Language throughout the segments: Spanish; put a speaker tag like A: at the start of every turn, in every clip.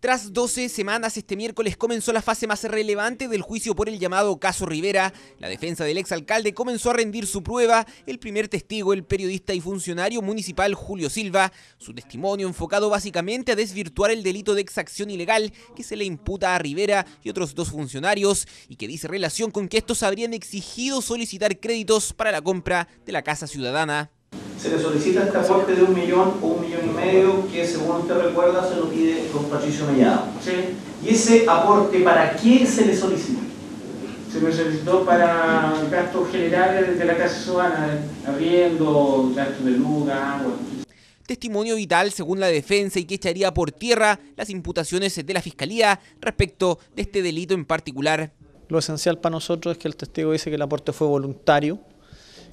A: Tras 12 semanas, este miércoles comenzó la fase más relevante del juicio por el llamado caso Rivera. La defensa del exalcalde comenzó a rendir su prueba. El primer testigo, el periodista y funcionario municipal Julio Silva. Su testimonio enfocado básicamente a desvirtuar el delito de exacción ilegal que se le imputa a Rivera y otros dos funcionarios y que dice relación con que estos habrían exigido solicitar créditos para la compra de la Casa Ciudadana se le solicita este aporte de un millón o un
B: millón y medio que según usted recuerda se lo pide con Patricio Mellado. ¿Y ese aporte para qué se le solicita?
A: Se me solicitó para gastos generales de la casa subana, abriendo gastos de luz, agua. Testimonio vital según la defensa y que echaría por tierra las imputaciones de la Fiscalía respecto de este delito en particular. Lo esencial
B: para nosotros es que el testigo dice que el aporte fue voluntario,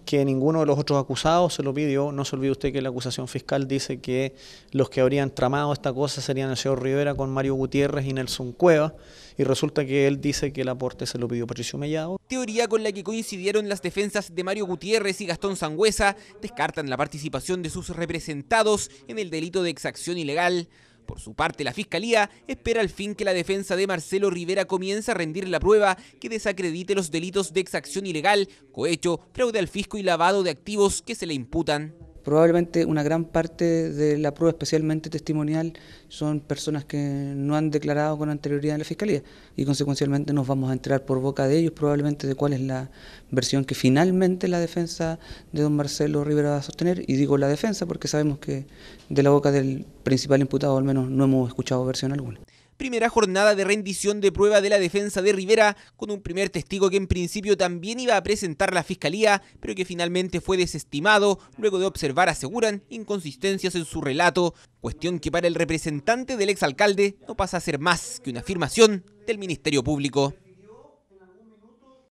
B: que ninguno de los otros acusados se lo pidió. No se olvide usted que la acusación fiscal dice que los que habrían tramado esta cosa serían el señor Rivera con Mario Gutiérrez y Nelson Cueva, y resulta que él dice que el aporte se lo pidió Patricio
A: Mellado. Teoría con la que coincidieron las defensas de Mario Gutiérrez y Gastón Sangüesa descartan la participación de sus representados en el delito de exacción ilegal. Por su parte, la Fiscalía espera al fin que la defensa de Marcelo Rivera comience a rendir la prueba que desacredite los delitos de exacción ilegal, cohecho, fraude al fisco y lavado de activos que se le imputan
C: probablemente una gran parte de la prueba, especialmente testimonial, son personas que no han declarado con anterioridad en la Fiscalía y consecuencialmente nos vamos a enterar por boca de ellos probablemente de cuál es la versión que finalmente la defensa de don Marcelo Rivera va a sostener y digo la defensa porque sabemos que de la boca del principal imputado al menos no hemos escuchado versión alguna.
A: Primera jornada de rendición de prueba de la defensa de Rivera, con un primer testigo que en principio también iba a presentar la fiscalía, pero que finalmente fue desestimado luego de observar, aseguran, inconsistencias en su relato, cuestión que para el representante del exalcalde no pasa a ser más que una afirmación del Ministerio Público.